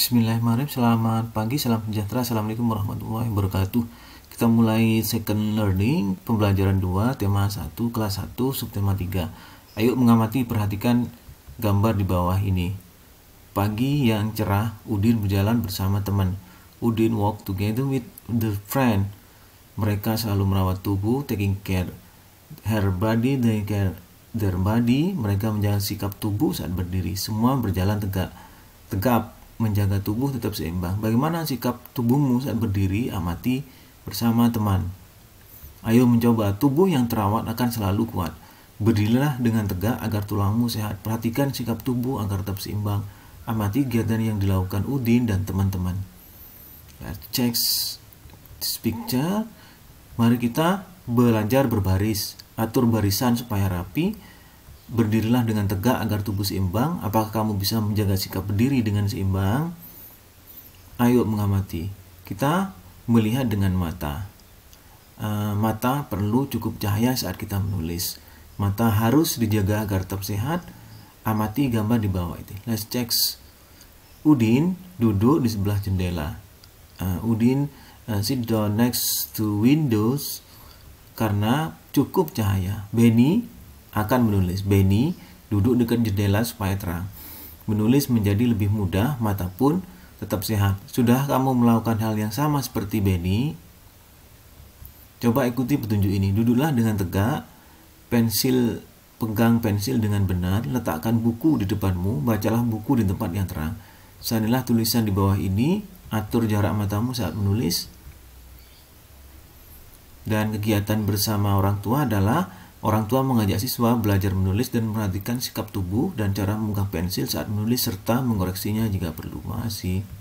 Bismillahirrahmanirrahim Selamat pagi, salam sejahtera Assalamualaikum warahmatullahi wabarakatuh Kita mulai second learning Pembelajaran 2, tema 1, kelas 1, subtema 3 Ayo mengamati, perhatikan gambar di bawah ini Pagi yang cerah, Udin berjalan bersama teman Udin walk together with the friend Mereka selalu merawat tubuh, taking care Her body, they care their body Mereka menjaga sikap tubuh saat berdiri Semua berjalan tegak Tegap menjaga tubuh tetap seimbang. Bagaimana sikap tubuhmu saat berdiri, amati bersama teman. Ayo mencoba, tubuh yang terawat akan selalu kuat. Berdirilah dengan tegak agar tulangmu sehat. Perhatikan sikap tubuh agar tetap seimbang. Amati kegiatan yang dilakukan Udin dan teman-teman. Let's check picture. Mari kita belajar berbaris. Atur barisan supaya rapi Berdirilah dengan tegak agar tubuh seimbang. Apakah kamu bisa menjaga sikap berdiri dengan seimbang? Ayo mengamati. Kita melihat dengan mata. E, mata perlu cukup cahaya saat kita menulis. Mata harus dijaga agar tetap sehat. Amati gambar di bawah itu. Let's check. Udin duduk di sebelah jendela. Uh, Udin uh, sit down next to windows karena cukup cahaya. Benny akan menulis Benny duduk dekat jendela supaya terang. Menulis menjadi lebih mudah, mata pun tetap sehat. Sudah kamu melakukan hal yang sama seperti Benny? Coba ikuti petunjuk ini. Duduklah dengan tegak, pensil pegang pensil dengan benar, letakkan buku di depanmu, bacalah buku di tempat yang terang. Sanilah tulisan di bawah ini, atur jarak matamu saat menulis. Dan kegiatan bersama orang tua adalah Orang tua mengajak siswa belajar menulis dan memperhatikan sikap tubuh dan cara memegang pensil saat menulis serta mengoreksinya jika perlu. Masih.